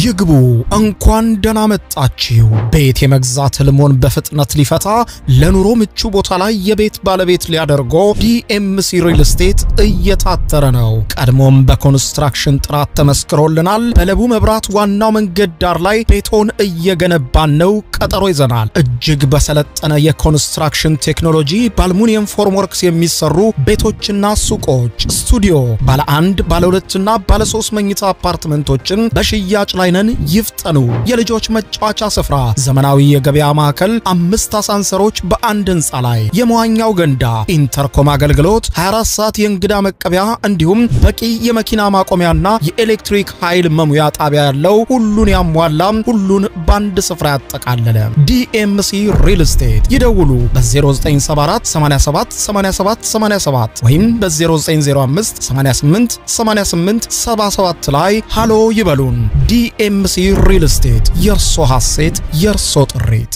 ይግቡ እንኳን ደህና መጣችሁ። ቤት የመግዛት ህልሞን በፍጥነት ሊፈታ ለኑሮ ምቹ ቦታ ላይ የቤት ባለቤት ሊያደርጎ ዲኤምሲ ሪል ስቴት እየታተረ ነው። ቀድሞም በኮንስትራክሽን ጥራት ተመስክሮልናል። በለቡ መብራት ዋናው መንገድ ዳር ላይ ቤቶን እየገነባን ነው። ቀጠሮ ይዘናል። እጅግ በሰለጠነ የኮንስትራክሽን ቴክኖሎጂ በአልሙኒየም ፎርምወርክስ የሚሰሩ ቤቶችና ሱቆች፣ ስቱዲዮ፣ ባለ አንድ ባለ ሁለትና ባለ ሶስት መኝታ አፓርትመንቶችን በሽያጭ ላይነን ይፍጠኑ የልጆች መጫወቻ ስፍራ፣ ዘመናዊ የገበያ ማዕከል፣ አምስት አሳንሰሮች በአንድ ህንፃ ላይ፣ የመዋኛው ገንዳ፣ ኢንተርኮም አገልግሎት፣ 24 ሰዓት የእንግዳ መቀበያ እንዲሁም በቂ የመኪና ማቆሚያና የኤሌክትሪክ ኃይል መሙያ ጣቢያ ያለው ሁሉን ያሟላ ሁሉን በአንድ ስፍራ ያጠቃለለ ዲኤምሲ ሪል ስቴት ይደውሉ በ 0974878787 ወይም በ0905 88 88 77 ላይ ሃሎ ይበሉን። ዲ ቢኤምሲ ሪል ስቴት የእርሶ ሐሴት የእርሶ ጥሪት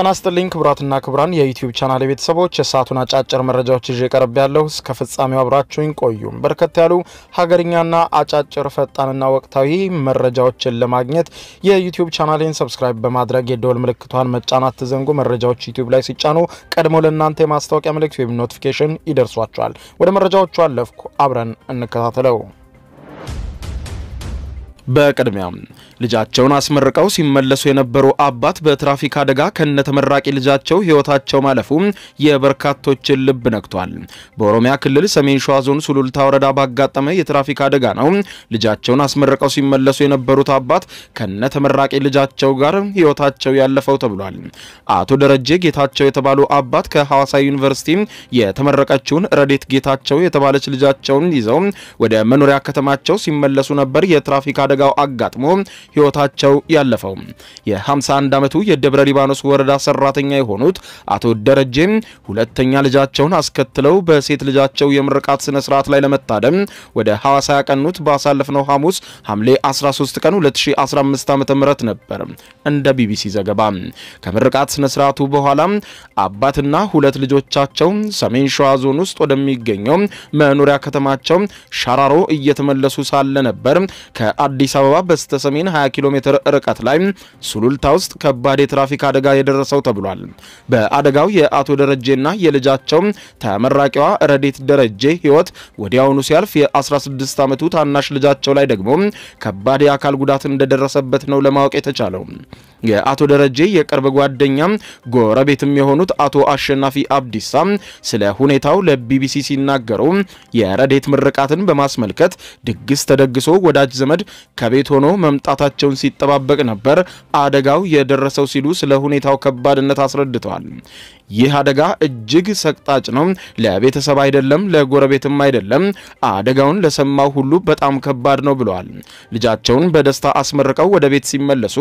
ጤና ይስጥልኝ ክቡራትና ክቡራን የዩቲዩብ ቻናል ቤተሰቦች የሰዓቱን አጫጭር መረጃዎች ይዤ ቀርብ ያለሁ እስከ ፍጻሜው አብራችሁኝ ቆዩ። በርከት ያሉ ሀገርኛና አጫጭር ፈጣንና ወቅታዊ መረጃዎችን ለማግኘት የዩቲዩብ ቻናሌን ሰብስክራይብ በማድረግ የደወል ምልክቷን መጫናት ትዘንጉ። መረጃዎች ዩቲዩብ ላይ ሲጫኑ ቀድሞ ለእናንተ የማስታወቂያ መልእክት ወይም ኖቲፊኬሽን ይደርሷቸዋል። ወደ መረጃዎቹ አለፍኩ፣ አብረን እንከታተለው። በቅድሚያም ልጃቸውን አስመርቀው ሲመለሱ የነበሩ አባት በትራፊክ አደጋ ከነ ተመራቂ ልጃቸው ህይወታቸው ማለፉ የበርካቶችን ልብ ነክቷል። በኦሮሚያ ክልል ሰሜን ሸዋ ዞን ሱሉልታ ወረዳ ባጋጠመ የትራፊክ አደጋ ነው ልጃቸውን አስመርቀው ሲመለሱ የነበሩት አባት ከነ ተመራቂ ልጃቸው ጋር ህይወታቸው ያለፈው ተብሏል። አቶ ደረጀ ጌታቸው የተባሉ አባት ከሐዋሳ ዩኒቨርሲቲ የተመረቀችውን ረዴት ጌታቸው የተባለች ልጃቸውን ይዘው ወደ መኖሪያ ከተማቸው ሲመለሱ ነበር የትራፊክ አደጋው አጋጥሞ ህይወታቸው ያለፈው። የ51 ዓመቱ የደብረ ሊባኖስ ወረዳ ሰራተኛ የሆኑት አቶ ደረጀም ሁለተኛ ልጃቸውን አስከትለው በሴት ልጃቸው የምርቃት ስነ ስርዓት ላይ ለመታደም ወደ ሐዋሳ ያቀኑት ባሳለፍነው ሐሙስ ሐምሌ 13 ቀን 2015 ዓ.ም ነበር። እንደ ቢቢሲ ዘገባ ከምርቃት ስነ ስርዓቱ በኋላ አባትና ሁለት ልጆቻቸው ሰሜን ሸዋ ዞን ውስጥ ወደሚገኘው መኖሪያ ከተማቸው ሻራሮ እየተመለሱ ሳለ ነበር ከአዲስ አበባ በስተሰሜን 20 ኪሎ ሜትር ርቀት ላይ ሱሉልታ ውስጥ ከባድ የትራፊክ አደጋ የደረሰው ተብሏል። በአደጋው የአቶ ደረጀና የልጃቸው ተመራቂዋ ረዴት ደረጄ ህይወት ወዲያውኑ ሲያልፍ የ16 ዓመቱ ታናሽ ልጃቸው ላይ ደግሞ ከባድ የአካል ጉዳት እንደደረሰበት ነው ለማወቅ የተቻለው። የአቶ ደረጀ የቅርብ ጓደኛም ጎረቤትም የሆኑት አቶ አሸናፊ አብዲሳ ስለ ሁኔታው ለቢቢሲ ሲናገሩ የረዴት ምርቃትን በማስመልከት ድግስ ተደግሶ ወዳጅ ዘመድ ከቤት ሆኖ መምጣታቸውን ሲጠባበቅ ነበር አደጋው የደረሰው ሲሉ ስለ ሁኔታው ከባድነት አስረድተዋል። ይህ አደጋ እጅግ ሰቅጣጭ ነው። ለቤተሰብ አይደለም፣ ለጎረቤትም አይደለም። አደጋውን ለሰማው ሁሉ በጣም ከባድ ነው ብለዋል። ልጃቸውን በደስታ አስመርቀው ወደ ቤት ሲመለሱ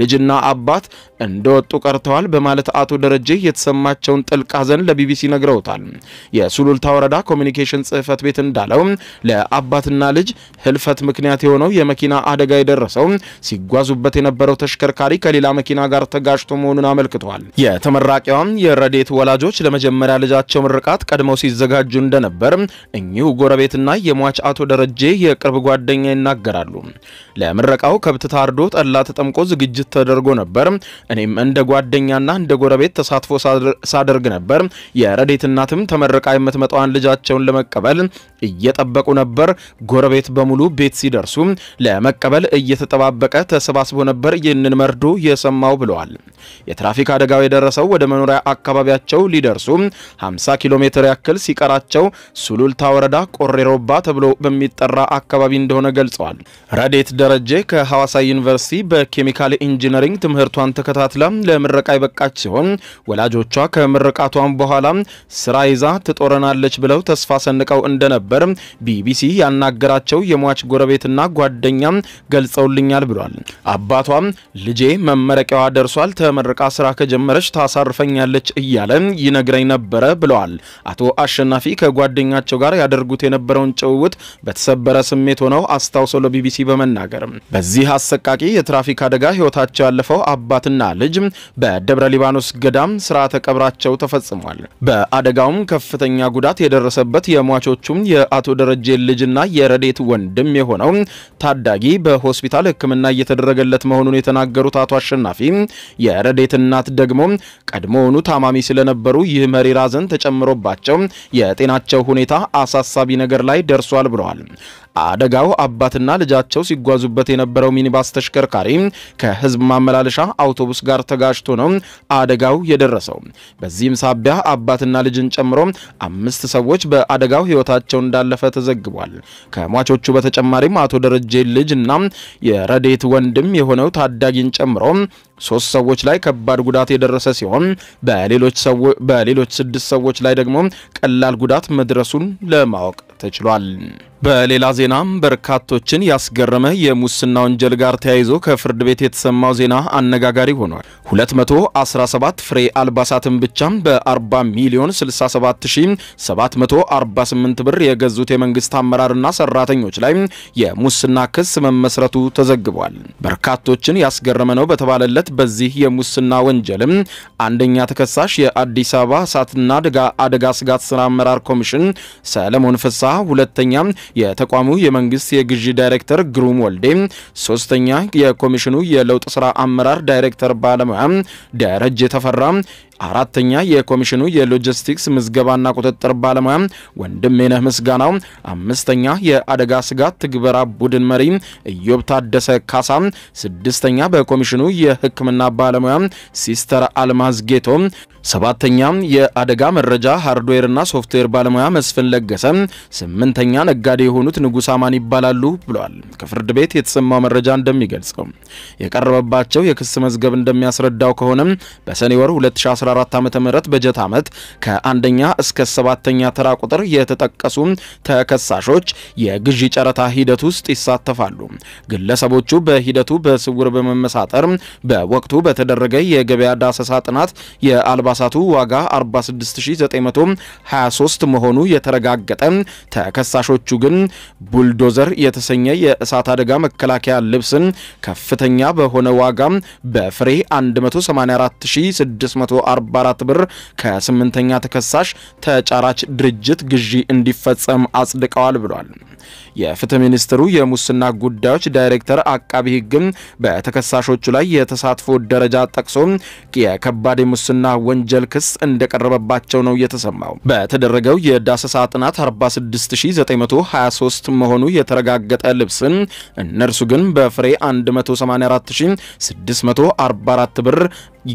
ልጅና አባት እንደወጡ ቀርተዋል በማለት አቶ ደረጀ የተሰማቸውን ጥልቅ ሐዘን ለቢቢሲ ነግረውታል። የሱሉልታ ወረዳ ኮሚኒኬሽን ጽህፈት ቤት እንዳለው ለአባትና ልጅ ህልፈት ምክንያት የሆነው የመኪና አደጋ የደረሰው ሲጓዙበት የነበረው ተሽከርካሪ ከሌላ መኪና ጋር ተጋጭቶ መሆኑን አመልክቷል። የተመራቂዋም የረ ረዴት ወላጆች ለመጀመሪያ ልጃቸው ምርቃት ቀድመው ሲዘጋጁ እንደነበር እኚሁ ጎረቤትና የሟች አቶ ደረጀ የቅርብ ጓደኛ ይናገራሉ። ለምረቃው ከብት ታርዶ ጠላ ተጠምቆ ዝግጅት ተደርጎ ነበር። እኔም እንደ ጓደኛና እንደ ጎረቤት ተሳትፎ ሳደርግ ነበር። የረዴት እናትም ተመርቃ የምትመጣዋን ልጃቸውን ለመቀበል እየጠበቁ ነበር። ጎረቤት በሙሉ ቤት ሲደርሱ ለመቀበል እየተጠባበቀ ተሰባስቦ ነበር። ይህንን መርዶ የሰማው ብለዋል። የትራፊክ አደጋው የደረሰው ወደ መኖሪያ አካባቢያቸው ሊደርሱ 50 ኪሎ ሜትር ያክል ሲቀራቸው ሱሉልታ ወረዳ ቆሬሮባ ተብሎ በሚጠራ አካባቢ እንደሆነ ገልጸዋል። ረዴት ደረጀ ከሐዋሳ ዩኒቨርሲቲ በኬሚካል ኢንጂነሪንግ ትምህርቷን ተከታትላ ለምረቃ የበቃች ሲሆን ወላጆቿ ከምረቃቷን በኋላ ስራ ይዛ ትጦረናለች ብለው ተስፋ ሰንቀው እንደነበር ቢቢሲ ያናገራቸው የሟች ጎረቤትና ጓደኛ ገልጸውልኛል ብሏል። አባቷም ልጄ መመረቂያዋ ደርሷል ተመርቃ ስራ ከጀመረች ታሳርፈኛለች እያለ ይነግረኝ ነበረ ብለዋል። አቶ አሸናፊ ከጓደኛቸው ጋር ያደርጉት የነበረውን ጭውውት በተሰበረ ስሜት ሆነው አስታውሰው ለቢቢሲ በመናገር በዚህ አሰቃቂ የትራፊክ አደጋ ህይወታቸው ያለፈው አባትና ልጅ በደብረ ሊባኖስ ገዳም ስርዓተ ቀብራቸው ተፈጽሟል። በአደጋውም ከፍተኛ ጉዳት የደረሰበት የሟቾቹም የአቶ ደረጀ ልጅና የረዴት ወንድም የሆነው ታዳጊ በሆስፒታል ሕክምና እየተደረገለት መሆኑን የተናገሩት አቶ አሸናፊ ረዴት እናት ደግሞ ቀድሞውኑ ታማሚ ስለነበሩ ይህ መሪር ሐዘን ተጨምሮባቸው የጤናቸው ሁኔታ አሳሳቢ ነገር ላይ ደርሷል ብለዋል። አደጋው አባትና ልጃቸው ሲጓዙበት የነበረው ሚኒባስ ተሽከርካሪ ከህዝብ ማመላለሻ አውቶቡስ ጋር ተጋጭቶ ነው አደጋው የደረሰው። በዚህም ሳቢያ አባትና ልጅን ጨምሮ አምስት ሰዎች በአደጋው ህይወታቸው እንዳለፈ ተዘግቧል። ከሟቾቹ በተጨማሪም አቶ ደረጀ ልጅ እና የረዴት ወንድም የሆነው ታዳጊን ጨምሮ ሶስት ሰዎች ላይ ከባድ ጉዳት የደረሰ ሲሆን በሌሎች ስድስት ሰዎች ላይ ደግሞ ቀላል ጉዳት መድረሱን ለማወቅ ተችሏል። በሌላ ዜናም በርካቶችን ያስገረመ የሙስና ወንጀል ጋር ተያይዞ ከፍርድ ቤት የተሰማው ዜና አነጋጋሪ ሆኗል። 217 ፍሬ አልባሳትን ብቻም በ40 ሚሊዮን 67748 ብር የገዙት የመንግስት አመራርና ሰራተኞች ላይ የሙስና ክስ መመስረቱ ተዘግቧል። በርካቶችን ያስገረመ ነው በተባለለት በዚህ የሙስና ወንጀልም አንደኛ ተከሳሽ የአዲስ አበባ እሳትና አደጋ ስጋት ስራ አመራር ኮሚሽን ሰለሞን ፍሳ፣ ሁለተኛም የተቋሙ የመንግስት የግዢ ዳይሬክተር ግሩም ወልዴ፣ ሶስተኛ የኮሚሽኑ የለውጥ ስራ አመራር ዳይሬክተር ባለሙያ ደረጀ ተፈራ፣ አራተኛ የኮሚሽኑ የሎጂስቲክስ ምዝገባና ቁጥጥር ባለሙያ ወንድሜነህ ምስጋናው፣ አምስተኛ የአደጋ ስጋት ትግበራ ቡድን መሪ ኢዮብ ታደሰ ካሳ፣ ስድስተኛ በኮሚሽኑ የሕክምና ባለሙያ ሲስተር አልማዝ ጌቶ፣ ሰባተኛ የአደጋ መረጃ ሃርድዌርና ሶፍትዌር ባለሙያ መስፍን ለገሰ፣ ስምንተኛ ነጋዴ የሆኑት ንጉሥ አማን ይባላሉ ብለዋል። ከፍርድ ቤት የተሰማው መረጃ እንደሚገልጸው የቀረበባቸው የክስ መዝገብ እንደሚያስረዳው ከሆነ በሰኔ ወር 2014 ዓ.ም በጀት ዓመት ከአንደኛ እስከ ሰባተኛ ተራ ቁጥር የተጠቀሱ ተከሳሾች የግዢ ጨረታ ሂደት ውስጥ ይሳተፋሉ። ግለሰቦቹ በሂደቱ በስውር በመመሳጠር በወቅቱ በተደረገ የገበያ ዳሰሳ ጥናት የአልባሳቱ ዋጋ 46923 መሆኑ የተረጋገጠ፣ ተከሳሾቹ ግን ቡልዶዘር የተሰኘ የእሳት አደጋ መከላከያ ልብስን ከፍተኛ በሆነ ዋጋ በፍሬ 184640 44 ብር ከስምንተኛ ተከሳሽ ተጫራች ድርጅት ግዢ እንዲፈጸም አጽድቀዋል ብሏል። የፍትህ ሚኒስትሩ የሙስና ጉዳዮች ዳይሬክተር አቃቢ ህግም በተከሳሾቹ ላይ የተሳትፎ ደረጃ ጠቅሶ የከባድ የሙስና ወንጀል ክስ እንደቀረበባቸው ነው የተሰማው። በተደረገው የዳሰሳ ጥናት 46923 መሆኑ የተረጋገጠ ልብስን እነርሱ ግን በፍሬ 184644 ብር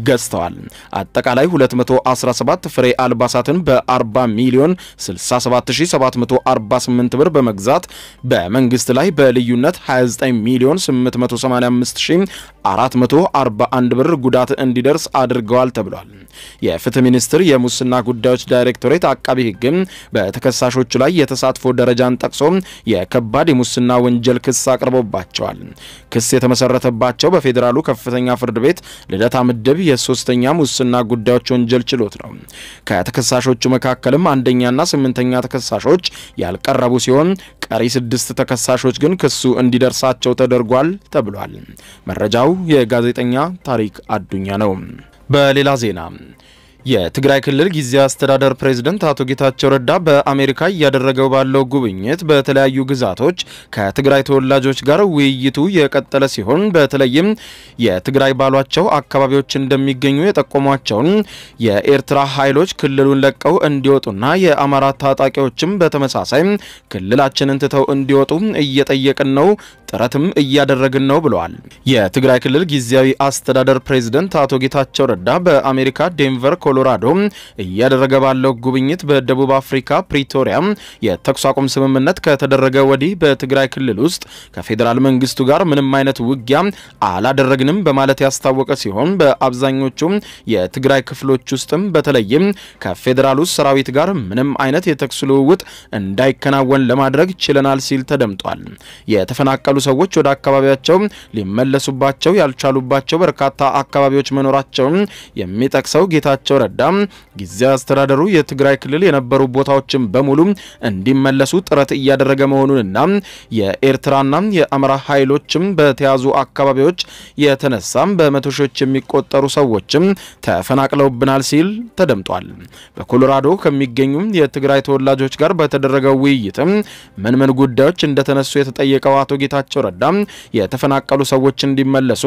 ገዝተዋል። አጠቃላይ 217 ፍሬ አልባሳትን በ40 ሚሊዮን 67748 ብር በመግዛት በመንግስት ላይ በልዩነት 29 ሚሊዮን 885441 ብር ጉዳት እንዲደርስ አድርገዋል ተብሏል። የፍትህ ሚኒስቴር የሙስና ጉዳዮች ዳይሬክቶሬት አቃቢ ህግም በተከሳሾቹ ላይ የተሳትፎ ደረጃን ጠቅሶ የከባድ የሙስና ወንጀል ክስ አቅርቦባቸዋል። ክስ የተመሰረተባቸው በፌዴራሉ ከፍተኛ ፍርድ ቤት ልደታ ምድብ የሶስተኛ ሙስና ጉዳዮች ወንጀል ችሎት ነው። ከተከሳሾቹ መካከልም አንደኛና ስምንተኛ ተከሳሾች ያልቀረቡ ሲሆን ቀሪ ስድስት ተከሳሾች ግን ክሱ እንዲደርሳቸው ተደርጓል ተብሏል። መረጃው የጋዜጠኛ ታሪክ አዱኛ ነው። በሌላ ዜና የትግራይ ክልል ጊዜያዊ አስተዳደር ፕሬዝደንት አቶ ጌታቸው ረዳ በአሜሪካ እያደረገው ባለው ጉብኝት በተለያዩ ግዛቶች ከትግራይ ተወላጆች ጋር ውይይቱ የቀጠለ ሲሆን በተለይም የትግራይ ባሏቸው አካባቢዎች እንደሚገኙ የጠቆሟቸውን የኤርትራ ኃይሎች ክልሉን ለቀው እንዲወጡና የአማራ ታጣቂዎችም በተመሳሳይ ክልላችንን ትተው እንዲወጡ እየጠየቅን ነው፣ ጥረትም እያደረግን ነው ብለዋል። የትግራይ ክልል ጊዜያዊ አስተዳደር ፕሬዝደንት አቶ ጌታቸው ረዳ በአሜሪካ ዴንቨር ኮሎራዶ እያደረገ ባለው ጉብኝት በደቡብ አፍሪካ ፕሪቶሪያ የተኩስ አቁም ስምምነት ከተደረገ ወዲህ በትግራይ ክልል ውስጥ ከፌዴራል መንግስቱ ጋር ምንም አይነት ውጊያ አላደረግንም በማለት ያስታወቀ ሲሆን በአብዛኞቹ የትግራይ ክፍሎች ውስጥም በተለይም ከፌዴራሉ ሰራዊት ጋር ምንም አይነት የተኩስ ልውውጥ እንዳይከናወን ለማድረግ ችለናል ሲል ተደምጧል። የተፈናቀሉ ሰዎች ወደ አካባቢያቸው ሊመለሱባቸው ያልቻሉባቸው በርካታ አካባቢዎች መኖራቸውን የሚጠቅሰው ጌታቸው ረዳ ጊዜያዊ አስተዳደሩ የትግራይ ክልል የነበሩ ቦታዎችን በሙሉ እንዲመለሱ ጥረት እያደረገ መሆኑንና የኤርትራና የአማራ ኃይሎችም በተያዙ አካባቢዎች የተነሳም በመቶ ሺዎች የሚቆጠሩ ሰዎችም ተፈናቅለውብናል ሲል ተደምጧል። በኮሎራዶ ከሚገኙ የትግራይ ተወላጆች ጋር በተደረገው ውይይትም ምን ምን ጉዳዮች እንደተነሱ የተጠየቀው አቶ ጌታቸው ጌታቸው ረዳ የተፈናቀሉ ሰዎች እንዲመለሱ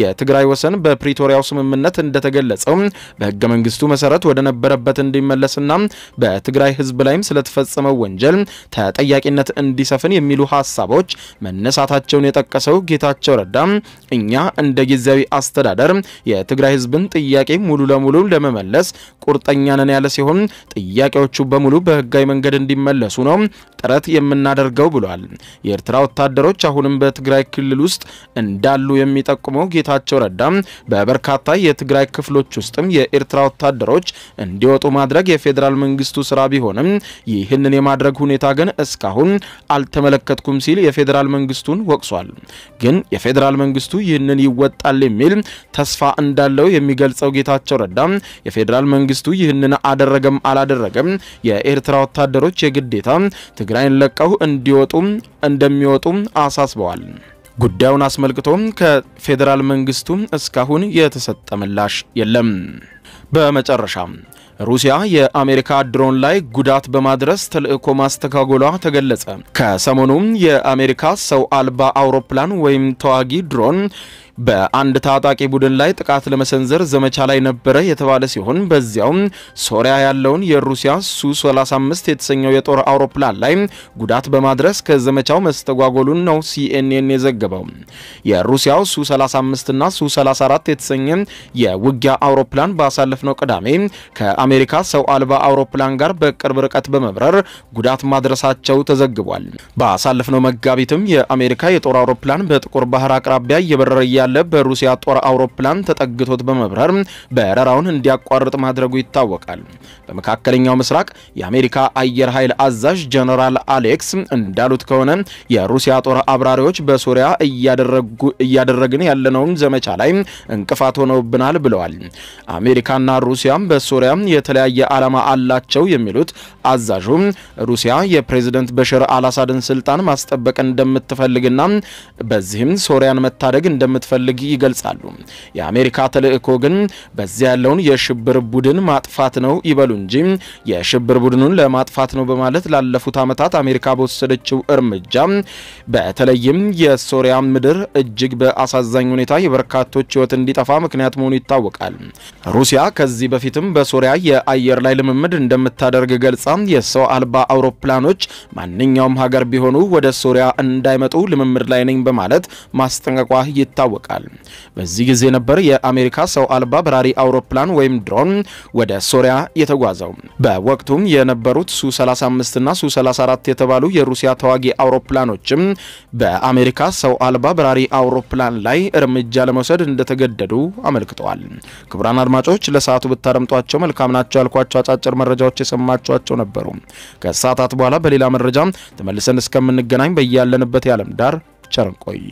የትግራይ ወሰን በፕሪቶሪያው ስምምነት እንደተገለጸው በህገ መንግስቱ መሰረት ወደ ነበረበት እንዲመለስና በትግራይ ህዝብ ላይም ስለተፈጸመው ወንጀል ተጠያቂነት እንዲሰፍን የሚሉ ሀሳቦች መነሳታቸውን የጠቀሰው ጌታቸው ረዳ እኛ እንደ ጊዜያዊ አስተዳደር የትግራይ ህዝብን ጥያቄ ሙሉ ለሙሉ ለመመለስ ቁርጠኛ ነን ያለ ሲሆን ጥያቄዎቹ በሙሉ በህጋዊ መንገድ እንዲመለሱ ነው ጥረት የምናደርገው ብሏል። የኤርትራ ወታደሮች አሁን አሁንም በትግራይ ክልል ውስጥ እንዳሉ የሚጠቁመው ጌታቸው ረዳ በበርካታ የትግራይ ክፍሎች ውስጥም የኤርትራ ወታደሮች እንዲወጡ ማድረግ የፌዴራል መንግስቱ ስራ ቢሆንም ይህንን የማድረግ ሁኔታ ግን እስካሁን አልተመለከትኩም ሲል የፌዴራል መንግስቱን ወቅሷል። ግን የፌዴራል መንግስቱ ይህንን ይወጣል የሚል ተስፋ እንዳለው የሚገልጸው ጌታቸው ረዳ የፌዴራል መንግስቱ ይህንን አደረገም አላደረገም የኤርትራ ወታደሮች የግዴታ ትግራይን ለቀው እንዲወጡ እንደሚወጡ አሳስ አሳስበዋል። ጉዳዩን አስመልክቶም ከፌዴራል መንግስቱ እስካሁን የተሰጠ ምላሽ የለም። በመጨረሻ ሩሲያ የአሜሪካ ድሮን ላይ ጉዳት በማድረስ ተልእኮ ማስተጓጎሏ ተገለጸ። ከሰሞኑም የአሜሪካ ሰው አልባ አውሮፕላን ወይም ተዋጊ ድሮን በአንድ ታጣቂ ቡድን ላይ ጥቃት ለመሰንዘር ዘመቻ ላይ ነበረ የተባለ ሲሆን በዚያውም ሶሪያ ያለውን የሩሲያ ሱ 35 የተሰኘው የጦር አውሮፕላን ላይ ጉዳት በማድረስ ከዘመቻው መስተጓጎሉን ነው ሲኤንኤን የዘገበው። የሩሲያው ሱ 35 እና ሱ 34 የተሰኘ የውጊያ አውሮፕላን ባሳለፍነው ቅዳሜ ከአሜሪካ ሰው አልባ አውሮፕላን ጋር በቅርብ ርቀት በመብረር ጉዳት ማድረሳቸው ተዘግቧል። ባሳለፍነው መጋቢትም የአሜሪካ የጦር አውሮፕላን በጥቁር ባህር አቅራቢያ እየበረረ እንዳለ በሩሲያ ጦር አውሮፕላን ተጠግቶት በመብረር በረራውን እንዲያቋርጥ ማድረጉ ይታወቃል። በመካከለኛው ምስራቅ የአሜሪካ አየር ኃይል አዛዥ ጀነራል አሌክስ እንዳሉት ከሆነ የሩሲያ ጦር አብራሪዎች በሱሪያ እያደረግን ያለነውን ዘመቻ ላይ እንቅፋት ሆነውብናል ብለዋል። አሜሪካና ሩሲያ በሱሪያ የተለያየ ዓላማ አላቸው የሚሉት አዛዡ ሩሲያ የፕሬዝደንት በሽር አላሳድን ስልጣን ማስጠበቅ እንደምትፈልግና በዚህም ሶሪያን መታደግ እንደምትፈልግ እንደሚፈልግ ይገልጻሉ። የአሜሪካ ተልእኮ ግን በዚያ ያለውን የሽብር ቡድን ማጥፋት ነው ይበሉ እንጂ የሽብር ቡድኑን ለማጥፋት ነው በማለት ላለፉት ዓመታት አሜሪካ በወሰደችው እርምጃ በተለይም የሶሪያ ምድር እጅግ በአሳዛኝ ሁኔታ የበርካቶች ህይወት እንዲጠፋ ምክንያት መሆኑ ይታወቃል። ሩሲያ ከዚህ በፊትም በሶሪያ የአየር ላይ ልምምድ እንደምታደርግ ገልጻ የሰው አልባ አውሮፕላኖች ማንኛውም ሀገር ቢሆኑ ወደ ሶሪያ እንዳይመጡ ልምምድ ላይ ነኝ በማለት ማስጠንቀቋ ይታወቃል። ይታወቃል። በዚህ ጊዜ ነበር የአሜሪካ ሰው አልባ በራሪ አውሮፕላን ወይም ድሮን ወደ ሶሪያ የተጓዘው። በወቅቱም የነበሩት ሱ 35 እና ሱ 34 የተባሉ የሩሲያ ተዋጊ አውሮፕላኖችም በአሜሪካ ሰው አልባ በራሪ አውሮፕላን ላይ እርምጃ ለመውሰድ እንደተገደዱ አመልክተዋል። ክቡራን አድማጮች ለሰዓቱ ብታደምጧቸው መልካም ናቸው ያልኳቸው አጫጭር መረጃዎች የሰማችኋቸው ነበሩ። ከሰዓታት በኋላ በሌላ መረጃ ተመልሰን እስከምንገናኝ በያለንበት የዓለም ዳር ቸር እንቆይ።